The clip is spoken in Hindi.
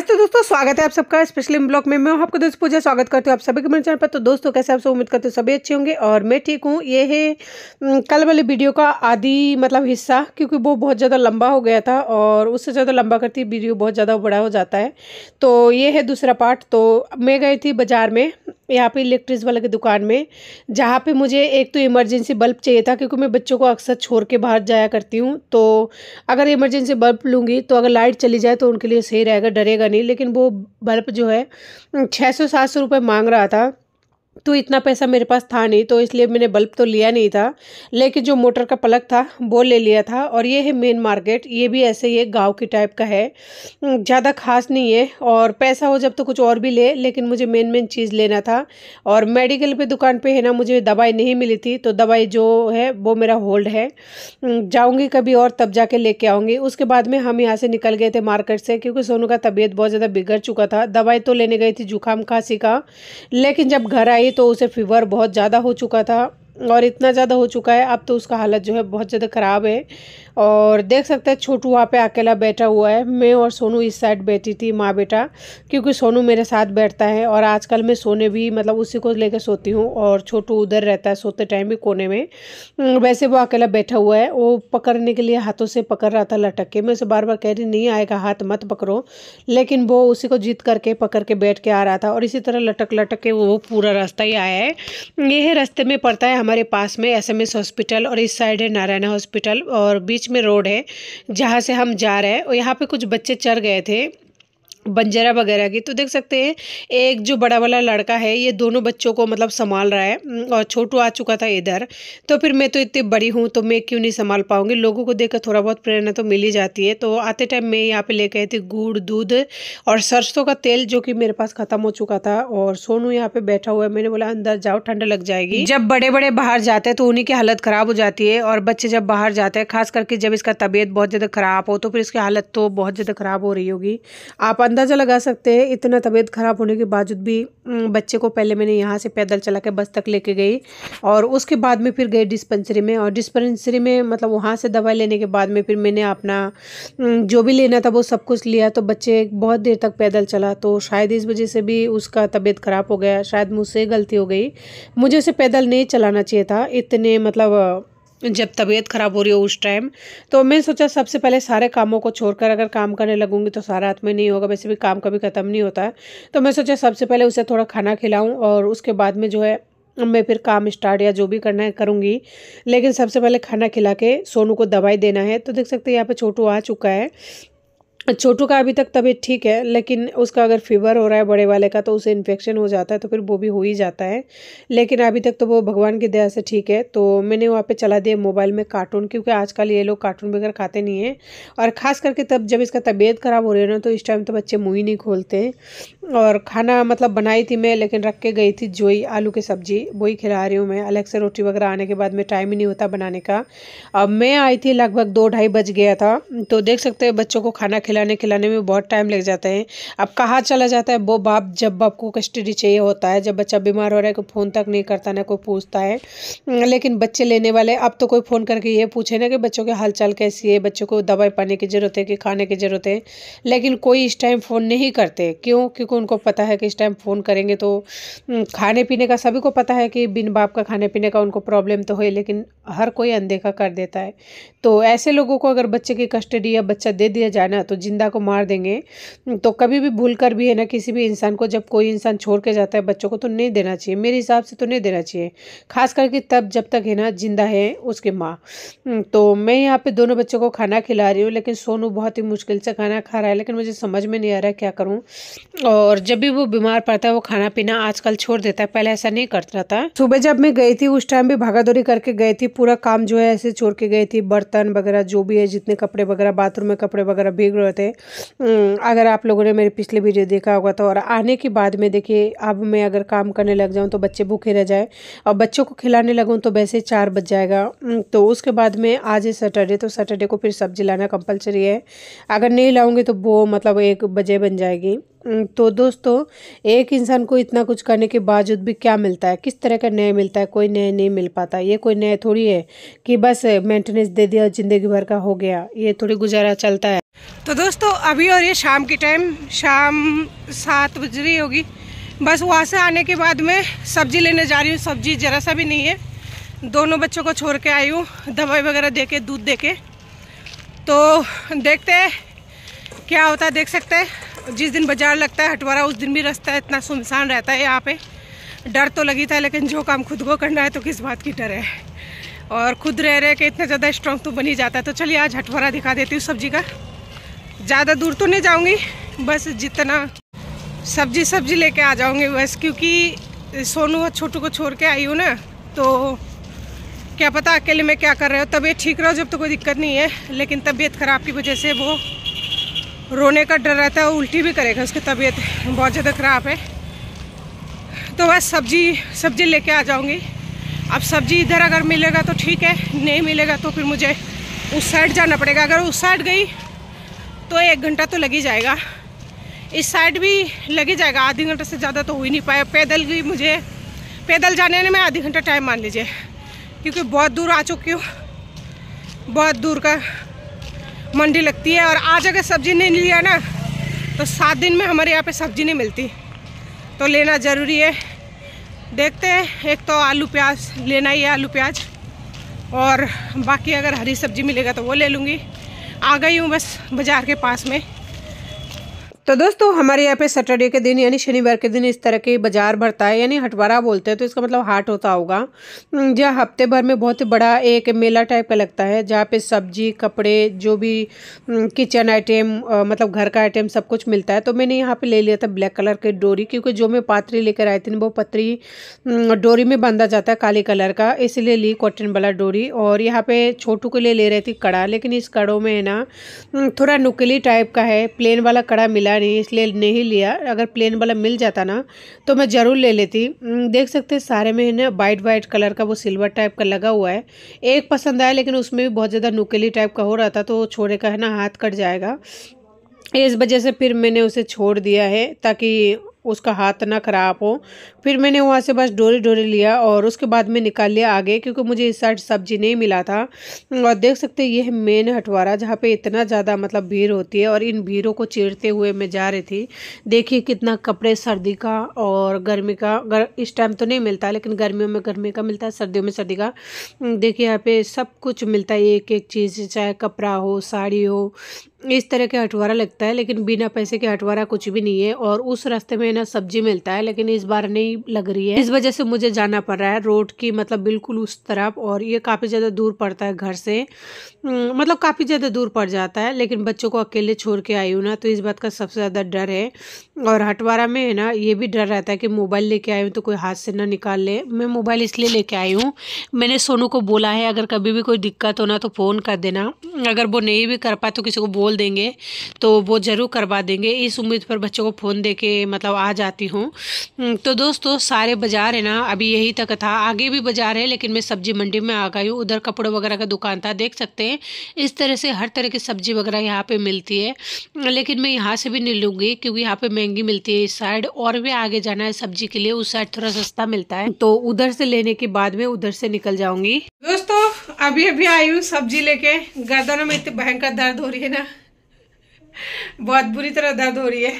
नमस्ते दोस्तों स्वागत है आप सबका स्पेशली ब्लॉग में मैं आपको दोस्त पूजा स्वागत करती हूँ आप सभी के मेरे चैनल पर तो दोस्तों कैसे आप सब उम्मीद करते हो सभी अच्छे होंगे और मैं ठीक हूँ ये है कल वाले वीडियो का आदि मतलब हिस्सा क्योंकि वो बहुत ज़्यादा लंबा हो गया था और उससे ज़्यादा लंबा करती वीडियो बहुत ज़्यादा बड़ा हो जाता है तो ये है दूसरा पार्ट तो मैं गई थी बाज़ार में यहाँ पे इलेक्ट्रिक्स वाले की दुकान में जहाँ पे मुझे एक तो इमरजेंसी बल्ब चाहिए था क्योंकि मैं बच्चों को अक्सर छोड़ के बाहर जाया करती हूँ तो अगर इमरजेंसी बल्ब लूँगी तो अगर लाइट चली जाए तो उनके लिए सही रहेगा डरेगा नहीं लेकिन वो बल्ब जो है छः सौ सात सौ रुपये मांग रहा था तो इतना पैसा मेरे पास था नहीं तो इसलिए मैंने बल्ब तो लिया नहीं था लेकिन जो मोटर का पलक था वो ले लिया था और ये है मेन मार्केट ये भी ऐसे ही गांव की टाइप का है ज़्यादा खास नहीं है और पैसा हो जब तो कुछ और भी ले लेकिन मुझे मेन मेन चीज़ लेना था और मेडिकल पे दुकान पे है ना मुझे दवाई नहीं मिली थी तो दवाई जो है वो मेरा होल्ड है जाऊँगी कभी और तब जाके लेके आऊँगी उसके बाद में हम यहाँ से निकल गए थे मार्केट से क्योंकि सोनू का तबीयत बहुत ज़्यादा बिगड़ चुका था दवाई तो लेने गई थी जुकाम खांसी का लेकिन जब घर आई तो उसे फीवर बहुत ज़्यादा हो चुका था और इतना ज़्यादा हो चुका है अब तो उसका हालत जो है बहुत ज़्यादा ख़राब है और देख सकते हैं छोटू वहाँ पे अकेला बैठा हुआ है मैं और सोनू इस साइड बैठी थी माँ बेटा क्योंकि सोनू मेरे साथ बैठता है और आजकल मैं सोने भी मतलब उसी को लेकर सोती हूँ और छोटू उधर रहता है सोते टाइम भी कोने में वैसे वो अकेला बैठा हुआ है वो पकड़ने के लिए हाथों से पकड़ रहा था लटक के मैं उसे बार बार कह रही नहीं आएगा हाथ मत पकड़ो लेकिन वो उसी को जीत करके पकड़ के बैठ के आ रहा था और इसी तरह लटक लटक के वो पूरा रास्ता ही आया है यह रास्ते में पड़ता है हमारे पास में एसएमएस हॉस्पिटल और इस साइड है नारायणा हॉस्पिटल और बीच में रोड है जहाँ से हम जा रहे हैं और यहाँ पे कुछ बच्चे चढ़ गए थे बंजरा वगैरह की तो देख सकते हैं एक जो बड़ा वाला लड़का है ये दोनों बच्चों को मतलब संभाल रहा है और छोटू आ चुका था इधर तो फिर मैं तो इतनी बड़ी हूँ तो मैं क्यों नहीं संभाल पाऊँगी लोगों को देखकर थोड़ा बहुत प्रेरणा तो मिल ही जाती है तो आते टाइम मैं यहाँ पे लेके आई थी गुड़ दूध और सरसों का तेल जो कि मेरे पास ख़त्म हो चुका था और सोनू यहाँ पे बैठा हुआ है मैंने बोला अंदर जाओ ठंड लग जाएगी जब बड़े बड़े बाहर जाते हैं तो उन्हीं की हालत ख़राब हो जाती है और बच्चे जब बाहर जाते हैं खास करके जब इसका तबीयत बहुत ज़्यादा ख़राब हो तो फिर इसकी हालत तो बहुत ज़्यादा ख़राब हो रही होगी आप अंदर अंदाज़ा लगा सकते हैं इतना तबीयत ख़राब होने के बावजूद भी बच्चे को पहले मैंने यहाँ से पैदल चला के बस तक लेके गई और उसके बाद में फिर गई डिस्पेंसरी में और डिस्पेंसरी में मतलब वहाँ से दवाई लेने के बाद में फिर मैंने अपना जो भी लेना था वो सब कुछ लिया तो बच्चे बहुत देर तक पैदल चला तो शायद इस वजह से भी उसका तबीयत ख़राब हो गया शायद मुझसे गलती हो गई मुझे उसे पैदल नहीं चलाना चाहिए था इतने मतलब जब तबीयत ख़राब हो रही हो उस टाइम तो मैंने सोचा सबसे पहले सारे कामों को छोड़कर अगर काम करने लगूंगी तो सारा हाथ में नहीं होगा वैसे भी काम कभी ख़त्म नहीं होता है तो मैं सोचा सबसे पहले उसे थोड़ा खाना खिलाऊं और उसके बाद में जो है मैं फिर काम स्टार्ट या जो भी करना है करूँगी लेकिन सबसे पहले खाना खिला के सोनू को दवाई देना है तो देख सकते यहाँ पर छोटू आ चुका है छोटू का अभी तक तबीयत ठीक है लेकिन उसका अगर फीवर हो रहा है बड़े वाले का तो उसे इन्फेक्शन हो जाता है तो फिर वो भी हो ही जाता है लेकिन अभी तक तो वो भगवान की दया से ठीक है तो मैंने वहाँ पे चला दिया मोबाइल में कार्टून क्योंकि आजकल ये लोग कार्टून वगैरह खाते नहीं हैं और ख़ास करके तब जब इसका तबीयत ख़राब हो रही है ना तो इस टाइम तो बच्चे मुँह ही नहीं खोलते और खाना मतलब बनाई थी मैं लेकिन रख के गई थी जोई आलू की सब्ज़ी वही खिला रही हूँ मैं अलग से रोटी वगैरह आने के बाद में टाइम ही नहीं होता बनाने का अब मैं आई थी लगभग दो ढाई बज गया था तो देख सकते हैं बच्चों को खाना खिलाने खिलाने में बहुत टाइम लग जाता है अब कहाँ चला जाता है वो बाप जब बाप को कस्टडी चाहिए होता है जब बच्चा बीमार हो रहा है कोई फ़ोन तक नहीं करता ना कोई पूछता है हम्म, लेकिन बच्चे लेने वाले अब तो कोई फ़ोन करके ये पूछे ना कि बच्चों के हालचाल कैसी है बच्चों को दवाई पाने की ज़रूरत है कि खाने की ज़रूरत है लेकिन कोई इस टाइम फ़ोन नहीं करते क्यों क्योंकि उनको पता है कि इस टाइम फ़ोन करेंगे तो हम्म, खाने पीने का सभी को पता है कि बिन बाप का खाने पीने का उनको प्रॉब्लम तो है लेकिन हर कोई अनदेखा कर देता है तो ऐसे लोगों को अगर बच्चे की कस्टडी या बच्चा दे दिया जाए ना तो जिंदा को मार देंगे तो कभी भी भूल कर भी है ना किसी भी इंसान को जब कोई इंसान छोड़ के जाता है बच्चों को तो नहीं देना चाहिए मेरे हिसाब से तो नहीं देना चाहिए खास करके तब जब तक है ना जिंदा है उसके माँ हम्म, तो मैं यहाँ पे दोनों बच्चों को खाना खिला रही हूँ लेकिन सोनू बहुत ही मुश्किल से खाना खा रहा है लेकिन मुझे समझ में नहीं आ रहा है क्या करूँ और जब भी वो बीमार पड़ता है वो खाना पीना आजकल छोड़ देता है पहले ऐसा नहीं करता था सुबह जब मैं गई थी उस टाइम भी भागादौड़ी करके गई थी पूरा काम जो है ऐसे छोड़ के गई थी बर्तन वगैरह जो भी है जितने कपड़े वगैरह बाथरूम में कपड़े वगैरह भीग रहे ज़रूरत है हम्म, अगर आप लोगों ने मेरे पिछले वीडियो देखा होगा तो और आने के बाद में देखिए अब मैं अगर काम करने लग जाऊँ तो बच्चे भूखे रह जाए और बच्चों को खिलाने लगूँ तो वैसे चार बज जाएगा हम्म, तो उसके बाद में आज है सैटरडे तो सैटरडे को फिर सब्जी लाना कंपलसरी है अगर नहीं लाऊँगी तो वो मतलब एक बजे बन जाएगी हम्म, तो दोस्तों एक इंसान को इतना कुछ करने के बावजूद भी क्या मिलता है किस तरह का न्याय मिलता है कोई न्याय नहीं मिल पाता ये कोई न्याय थोड़ी है कि बस मेंटेनेंस दे दिया ज़िंदगी भर का हो गया ये थोड़ी गुजारा चलता है तो दोस्तों अभी और ये शाम के टाइम शाम सात बज रही होगी बस वहाँ से आने के बाद मैं सब्जी लेने जा रही हूँ सब्जी ज़रा सा भी नहीं है दोनों बच्चों को छोड़ के आई हूँ दवाई वगैरह दे के दूध दे के तो देखते हैं क्या होता है देख सकते हैं जिस दिन बाजार लगता है हटवारा उस दिन भी रास्ता इतना सुनसान रहता है यहाँ पर डर तो लगी था लेकिन जो काम खुद को करना है तो किस बात की डर है और खुद रह रहे कि इतना ज़्यादा स्ट्रॉन्ग तो बन ही जाता है तो चलिए आज हटवारा दिखा देती हूँ सब्जी का ज़्यादा दूर तो नहीं जाऊँगी बस जितना सब्जी सब्जी लेके आ जाऊँगी बस क्योंकि सोनू और छोटू को छोड़ के आई हूँ ना तो क्या पता अकेले में क्या कर रहे हो तबीयत ठीक रहो जब तो कोई दिक्कत नहीं है लेकिन तबीयत ख़राब की वजह से वो रोने का डर रहता है उल्टी भी करेगा उसकी तबीयत बहुत ज़्यादा ख़राब है तो बस सब्जी सब्जी लेके आ जाऊँगी अब सब्जी इधर अगर मिलेगा तो ठीक है नहीं मिलेगा तो फिर मुझे उस साइड जाना पड़ेगा अगर उस साइड गई तो एक घंटा तो लग ही जाएगा इस साइड भी लगे जाएगा आधी घंटे से ज़्यादा तो हो ही नहीं पाया पैदल भी मुझे पैदल जाने में आधी घंटा टाइम मान लीजिए क्योंकि बहुत दूर आ चुकी हूँ बहुत दूर का मंडी लगती है और आज अगर सब्ज़ी नहीं लिया ना तो सात दिन में हमारे यहाँ पे सब्ज़ी नहीं मिलती तो लेना ज़रूरी है देखते हैं एक तो आलू प्याज लेना ही है आलू प्याज और बाकी अगर हरी सब्ज़ी मिलेगा तो वो ले लूँगी आ गई हूँ बस बाज़ार के पास में तो दोस्तों हमारे यहाँ पे सैटरडे के दिन यानी शनिवार के दिन इस तरह के बाजार भरता है यानी हटवारा बोलते हैं तो इसका मतलब हाट होता होगा हम्म, जहाँ हफ्ते भर में बहुत ही बड़ा एक मेला टाइप का लगता है जहाँ पे सब्जी कपड़े जो भी किचन आइटम हम्म, मतलब घर का आइटम सब कुछ मिलता है तो मैंने यहाँ पे ले लिया था ब्लैक कलर की डोरी क्योंकि जो मैं पात्री लेकर आई थी वो पत्री हम्म, डोरी में बांधा जाता है काले कलर का इसलिए ली कॉटन वाला डोरी और यहाँ पे छोटू के लिए ले रही थी कड़ा लेकिन इस कड़ों में है ना थोड़ा नुकली टाइप का है प्लेन वाला कड़ा मिला मिला नहीं इसलिए नहीं लिया अगर प्लेन वाला मिल जाता ना तो मैं ज़रूर ले लेती देख सकते हैं सारे में है ना वाइट वाइट कलर का वो सिल्वर टाइप का लगा हुआ है एक पसंद आया लेकिन उसमें भी बहुत ज़्यादा नुकेली टाइप का हो रहा था तो छोड़े का है ना हाथ कट जाएगा इस वजह से फिर मैंने उसे छोड़ दिया है ताकि उसका हाथ ना ख़राब हो फिर मैंने वहाँ से बस डोरे डोरे लिया और उसके बाद मैं निकाल लिया आगे क्योंकि मुझे इस साइड सब्जी नहीं मिला था और देख सकते ये है मेन हटवारा जहाँ पे इतना ज़्यादा मतलब भीड़ होती है और इन भीड़ों को चीरते हुए मैं जा रही थी देखिए कितना कपड़े सर्दी का और गर्मी का गर, इस टाइम तो नहीं मिलता लेकिन गर्मियों में गर्मी का मिलता है सर्दियों में सर्दी का देखिए यहाँ पे सब कुछ मिलता है एक एक चीज़ चाहे कपड़ा हो साड़ी हो इस तरह के हटवारा लगता है लेकिन बिना पैसे के हटवारा कुछ भी नहीं है और उस रास्ते में ना सब्जी मिलता है लेकिन इस बार नहीं लग रही है इस वजह से मुझे जाना पड़ रहा है रोड की मतलब बिल्कुल उस तरफ और ये काफ़ी ज़्यादा दूर पड़ता है घर से हम्म, मतलब काफ़ी ज़्यादा दूर पड़ जाता है लेकिन बच्चों को अकेले छोड़ के आई हूँ ना तो इस बात का सबसे ज़्यादा डर है और हटवारा में है ना ये भी डर रहता है कि मोबाइल लेके आई हूँ तो कोई हाथ से ना निकाल ले मैं मोबाइल इसलिए लेके आई हूँ मैंने सोनू को बोला है अगर कभी भी कोई दिक्कत हो ना तो फ़ोन कर देना अगर वो नहीं भी कर पाए तो किसी को बोल बोल देंगे तो वो ज़रूर करवा देंगे इस उम्मीद पर बच्चों को फ़ोन दे मतलब आ जाती हूँ हम्म, तो दोस्तों सारे बाज़ार है ना अभी यही तक था आगे भी बाज़ार है लेकिन मैं सब्ज़ी मंडी में आ गई हूँ उधर कपड़ों वगैरह का दुकान था देख सकते हैं इस तरह से हर तरह की सब्ज़ी वगैरह यहाँ पर मिलती है लेकिन मैं यहाँ से भी नहीं लूँगी क्योंकि यहाँ पर महंगी मिलती है इस साइड और भी आगे जाना है सब्ज़ी के लिए उस साइड थोड़ा सस्ता मिलता है तो उधर से लेने के बाद में उधर से निकल जाऊँगी दोस्तों अभी अभी आई हूँ सब्जी लेके गर्दनों में इतनी भयंकर दर्द हो रही है ना बहुत बुरी तरह दर्द हो रही है